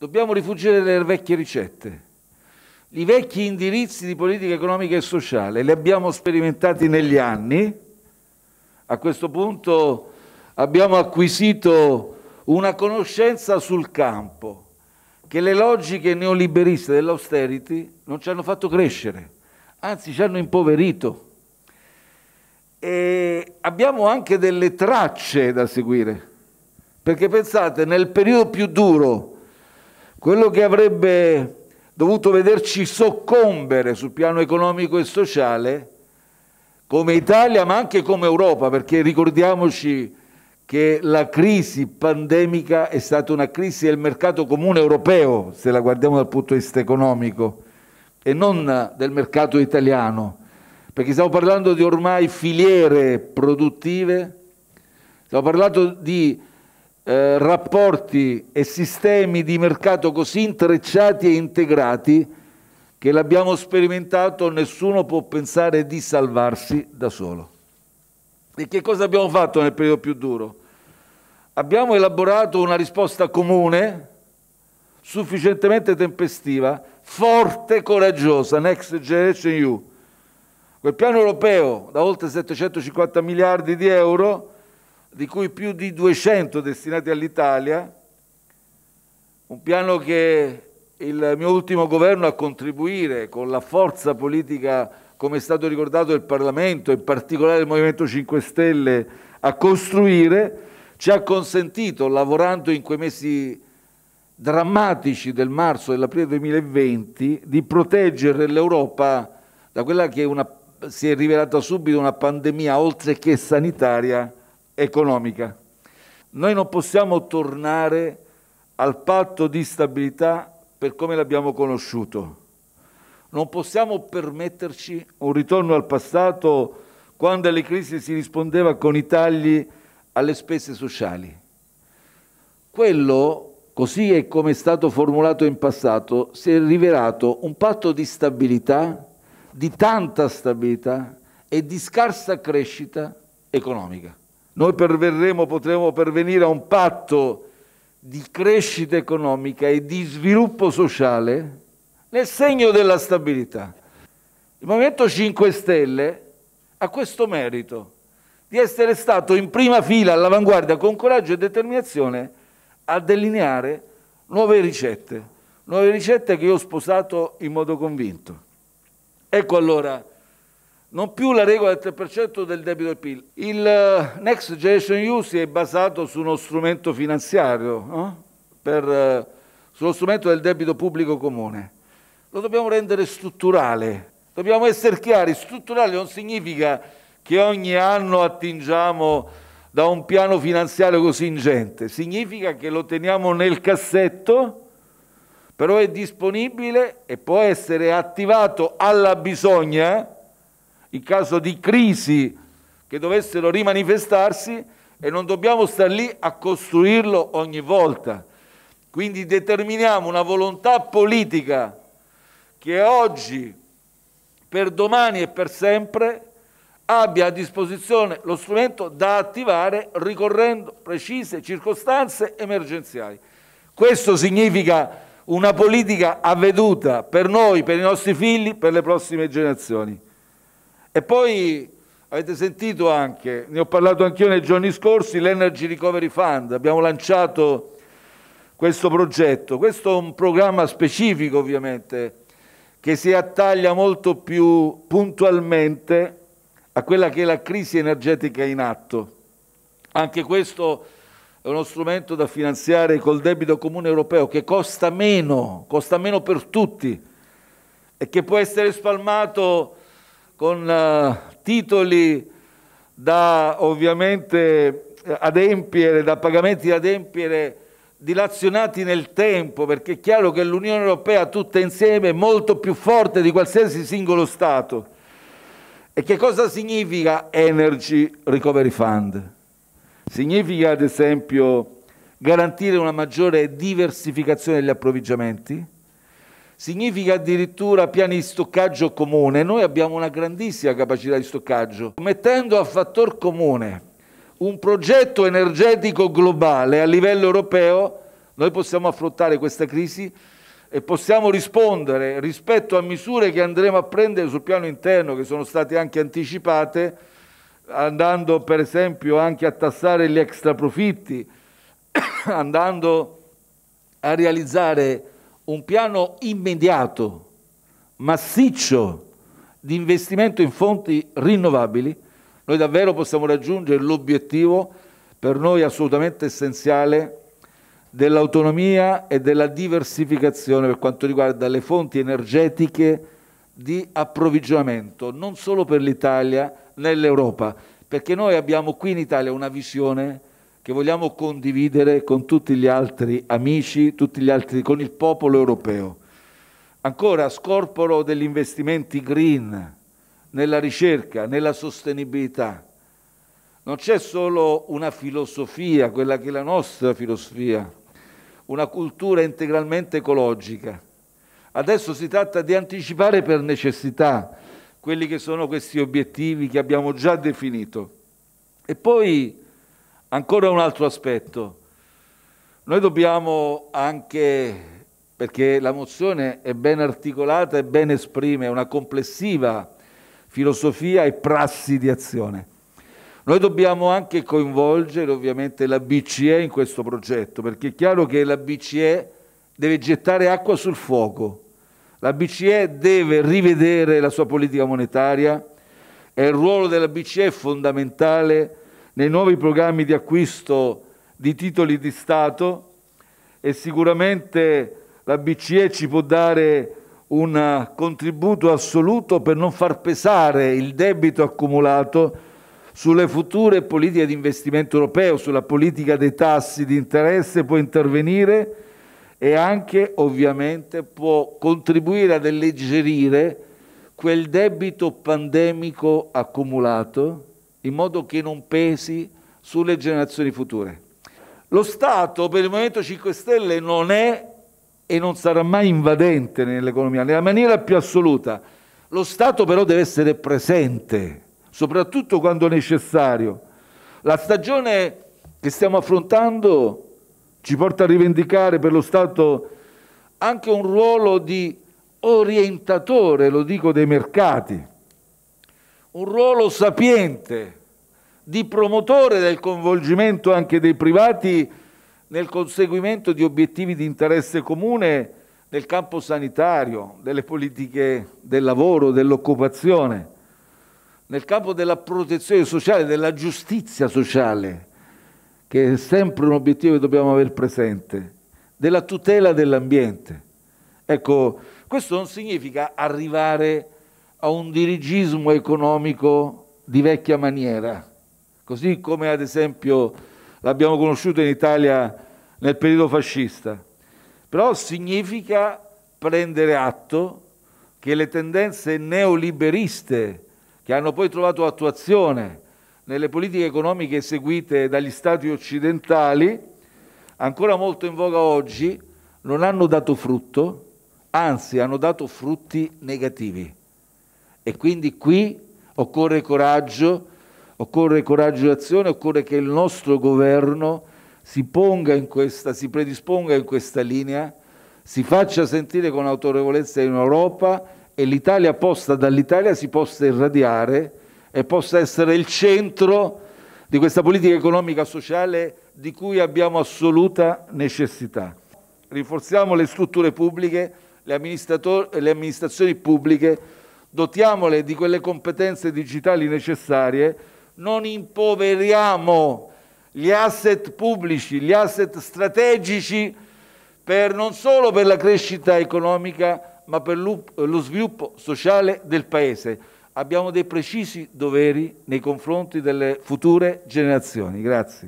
Dobbiamo rifuggire dalle vecchie ricette. I vecchi indirizzi di politica economica e sociale li abbiamo sperimentati negli anni. A questo punto abbiamo acquisito una conoscenza sul campo che le logiche neoliberiste dell'austerity non ci hanno fatto crescere, anzi ci hanno impoverito. E abbiamo anche delle tracce da seguire, perché pensate, nel periodo più duro quello che avrebbe dovuto vederci soccombere sul piano economico e sociale, come Italia ma anche come Europa, perché ricordiamoci che la crisi pandemica è stata una crisi del mercato comune europeo, se la guardiamo dal punto di vista economico, e non del mercato italiano, perché stiamo parlando di ormai filiere produttive, stiamo parlando di eh, rapporti e sistemi di mercato così intrecciati e integrati che l'abbiamo sperimentato, nessuno può pensare di salvarsi da solo. E che cosa abbiamo fatto nel periodo più duro? Abbiamo elaborato una risposta comune, sufficientemente tempestiva, forte, e coraggiosa, Next Generation EU. Quel piano europeo da oltre 750 miliardi di euro di cui più di 200 destinati all'Italia, un piano che il mio ultimo governo ha contribuire con la forza politica, come è stato ricordato, del Parlamento, in particolare il Movimento 5 Stelle, a costruire, ci ha consentito, lavorando in quei mesi drammatici del marzo e dell'aprile 2020, di proteggere l'Europa da quella che una, si è rivelata subito una pandemia, oltre che sanitaria, economica. Noi non possiamo tornare al patto di stabilità per come l'abbiamo conosciuto. Non possiamo permetterci un ritorno al passato quando alle crisi si rispondeva con i tagli alle spese sociali. Quello, così è come è stato formulato in passato, si è rivelato un patto di stabilità, di tanta stabilità e di scarsa crescita economica. Noi potremo pervenire a un patto di crescita economica e di sviluppo sociale nel segno della stabilità. Il Movimento 5 Stelle ha questo merito di essere stato in prima fila, all'avanguardia, con coraggio e determinazione a delineare nuove ricette, nuove ricette che io ho sposato in modo convinto. Ecco allora non più la regola del 3% del debito del PIL. Il eh, Next Generation EU si è basato su uno strumento finanziario, no? Eh? per, eh, sullo strumento del debito pubblico comune. Lo dobbiamo rendere strutturale, dobbiamo essere chiari, strutturale non significa che ogni anno attingiamo da un piano finanziario così ingente, significa che lo teniamo nel cassetto, però è disponibile e può essere attivato alla bisogna in caso di crisi che dovessero rimanifestarsi e non dobbiamo stare lì a costruirlo ogni volta. Quindi determiniamo una volontà politica che oggi, per domani e per sempre, abbia a disposizione lo strumento da attivare ricorrendo precise circostanze emergenziali. Questo significa una politica avveduta per noi, per i nostri figli, per le prossime generazioni. E poi avete sentito anche, ne ho parlato anch'io nei giorni scorsi, l'Energy Recovery Fund, abbiamo lanciato questo progetto. Questo è un programma specifico ovviamente che si attaglia molto più puntualmente a quella che è la crisi energetica in atto. Anche questo è uno strumento da finanziare col debito comune europeo che costa meno, costa meno per tutti e che può essere spalmato con eh, titoli da ovviamente eh, adempiere, da pagamenti da adempiere dilazionati nel tempo, perché è chiaro che l'Unione Europea tutta insieme è molto più forte di qualsiasi singolo Stato. E che cosa significa Energy Recovery Fund? Significa ad esempio garantire una maggiore diversificazione degli approvvigionamenti, significa addirittura piani di stoccaggio comune. Noi abbiamo una grandissima capacità di stoccaggio. Mettendo a fattor comune un progetto energetico globale a livello europeo, noi possiamo affrontare questa crisi e possiamo rispondere rispetto a misure che andremo a prendere sul piano interno, che sono state anche anticipate, andando per esempio anche a tassare gli extra profitti, andando a realizzare un piano immediato, massiccio di investimento in fonti rinnovabili, noi davvero possiamo raggiungere l'obiettivo per noi assolutamente essenziale dell'autonomia e della diversificazione per quanto riguarda le fonti energetiche di approvvigionamento, non solo per l'Italia, nell'Europa, perché noi abbiamo qui in Italia una visione che vogliamo condividere con tutti gli altri amici, tutti gli altri, con il popolo europeo. Ancora, scorporo degli investimenti green nella ricerca, nella sostenibilità. Non c'è solo una filosofia, quella che è la nostra filosofia, una cultura integralmente ecologica. Adesso si tratta di anticipare per necessità quelli che sono questi obiettivi che abbiamo già definito. E poi Ancora un altro aspetto. Noi dobbiamo anche, perché la mozione è ben articolata e ben esprime una complessiva filosofia e prassi di azione. Noi dobbiamo anche coinvolgere ovviamente la BCE in questo progetto, perché è chiaro che la BCE deve gettare acqua sul fuoco. La BCE deve rivedere la sua politica monetaria e il ruolo della BCE è fondamentale nei nuovi programmi di acquisto di titoli di Stato e sicuramente la BCE ci può dare un contributo assoluto per non far pesare il debito accumulato sulle future politiche di investimento europeo, sulla politica dei tassi di interesse può intervenire e anche ovviamente può contribuire ad alleggerire quel debito pandemico accumulato in modo che non pesi sulle generazioni future. Lo Stato per il Movimento 5 Stelle non è e non sarà mai invadente nell'economia, nella maniera più assoluta. Lo Stato però deve essere presente, soprattutto quando necessario. La stagione che stiamo affrontando ci porta a rivendicare per lo Stato anche un ruolo di orientatore, lo dico, dei mercati un ruolo sapiente di promotore del coinvolgimento anche dei privati nel conseguimento di obiettivi di interesse comune nel campo sanitario, delle politiche del lavoro, dell'occupazione, nel campo della protezione sociale, della giustizia sociale, che è sempre un obiettivo che dobbiamo avere presente, della tutela dell'ambiente. Ecco, questo non significa arrivare a a un dirigismo economico di vecchia maniera, così come ad esempio l'abbiamo conosciuto in Italia nel periodo fascista. Però significa prendere atto che le tendenze neoliberiste che hanno poi trovato attuazione nelle politiche economiche seguite dagli stati occidentali, ancora molto in voga oggi, non hanno dato frutto, anzi hanno dato frutti negativi. E quindi qui occorre coraggio, occorre coraggio d'azione, occorre che il nostro governo si, questa, si predisponga in questa linea, si faccia sentire con autorevolezza in Europa e l'Italia posta dall'Italia si possa irradiare e possa essere il centro di questa politica economica sociale di cui abbiamo assoluta necessità. Rinforziamo le strutture pubbliche, le, le amministrazioni pubbliche, dotiamole di quelle competenze digitali necessarie, non impoveriamo gli asset pubblici, gli asset strategici per, non solo per la crescita economica, ma per lo sviluppo sociale del Paese. Abbiamo dei precisi doveri nei confronti delle future generazioni. Grazie.